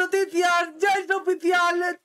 noticias, ya es oficial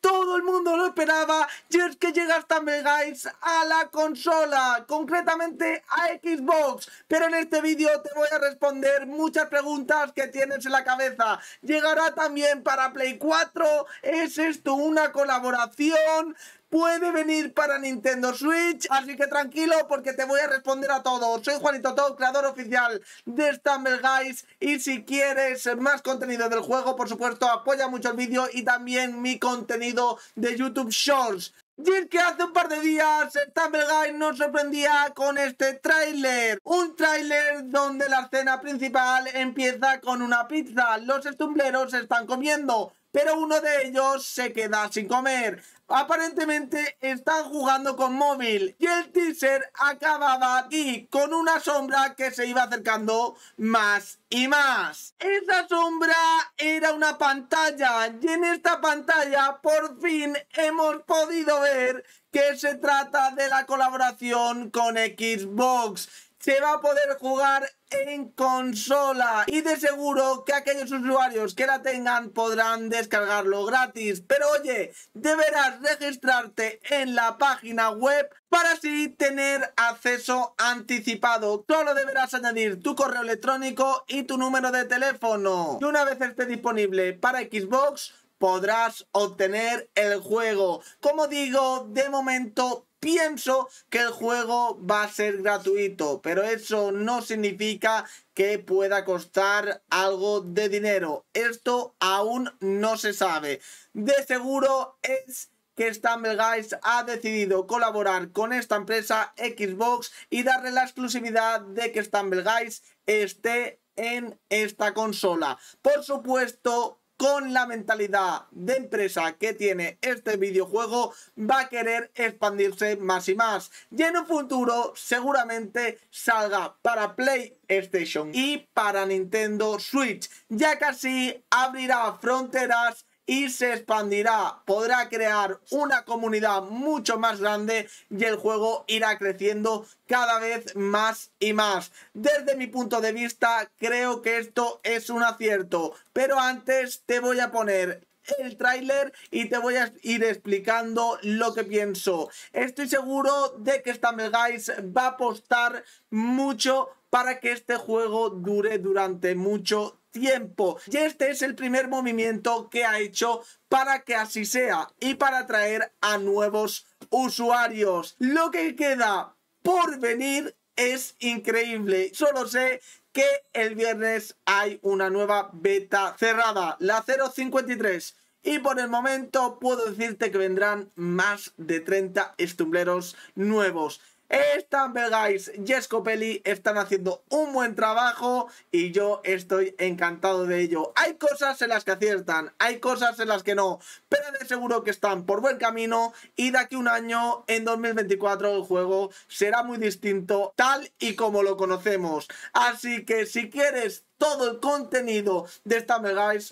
todo el mundo lo esperaba, y es que llega hasta guys a la consola, concretamente a Xbox. Pero en este vídeo te voy a responder muchas preguntas que tienes en la cabeza. Llegará también para Play 4, ¿es esto una colaboración? puede venir para Nintendo Switch, así que tranquilo porque te voy a responder a todo. Soy Juanito Todo, creador oficial de Stumble Guys y si quieres más contenido del juego, por supuesto, apoya mucho el vídeo y también mi contenido de YouTube Shorts. Y es que hace un par de días Stumble Guy nos sorprendía con este tráiler. Un tráiler donde la escena principal empieza con una pizza. Los estumbleros están comiendo pero uno de ellos se queda sin comer. Aparentemente está jugando con móvil y el teaser acababa aquí con una sombra que se iba acercando más y más. Esa sombra era una pantalla y en esta pantalla por fin hemos podido ver que se trata de la colaboración con Xbox se va a poder jugar en consola y de seguro que aquellos usuarios que la tengan podrán descargarlo gratis. Pero oye, deberás registrarte en la página web para así tener acceso anticipado. Solo deberás añadir tu correo electrónico y tu número de teléfono. Y una vez esté disponible para Xbox, podrás obtener el juego. Como digo, de momento pienso que el juego va a ser gratuito, pero eso no significa que pueda costar algo de dinero. Esto aún no se sabe. De seguro es que Stumble Guys ha decidido colaborar con esta empresa Xbox y darle la exclusividad de que Stumble Guys esté en esta consola. Por supuesto, con la mentalidad de empresa que tiene este videojuego, va a querer expandirse más y más. Y en un futuro seguramente salga para PlayStation y para Nintendo Switch, ya casi abrirá fronteras y se expandirá. Podrá crear una comunidad mucho más grande y el juego irá creciendo cada vez más y más. Desde mi punto de vista creo que esto es un acierto, pero antes te voy a poner el tráiler y te voy a ir explicando lo que pienso. Estoy seguro de que esta va a apostar mucho para que este juego dure durante mucho tiempo Y este es el primer movimiento que ha hecho para que así sea y para atraer a nuevos usuarios. Lo que queda por venir es increíble. Solo sé que el viernes hay una nueva beta cerrada, la 053. Y por el momento puedo decirte que vendrán más de 30 estumbleros nuevos. Están Guys y Escopelli están haciendo un buen trabajo y yo estoy encantado de ello. Hay cosas en las que aciertan, hay cosas en las que no, pero de seguro que están por buen camino y de aquí a un año, en 2024, el juego será muy distinto tal y como lo conocemos. Así que si quieres todo el contenido de esta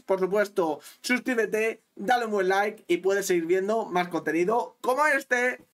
por supuesto, suscríbete, dale un buen like y puedes seguir viendo más contenido como este.